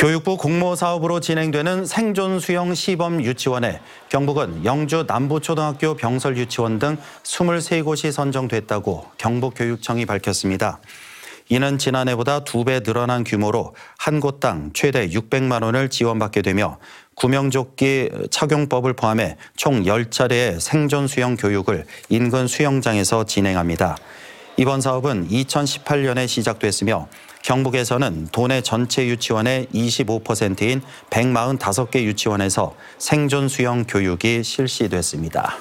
교육부 공모 사업으로 진행되는 생존 수영 시범 유치원에 경북은 영주 남부초등학교 병설 유치원 등 23곳이 선정됐다고 경북교육청이 밝혔습니다. 이는 지난해보다 두 배 늘어난 규모로 한 곳당 최대 600만 원을 지원받게 되며 구명조끼 착용법을 포함해 총 10차례의 생존 수영 교육을 인근 수영장에서 진행합니다. 이번 사업은 2018년에 시작됐으며 경북에서는 도내 전체 유치원의 25%인 145개 유치원에서 생존 수영 교육이 실시됐습니다.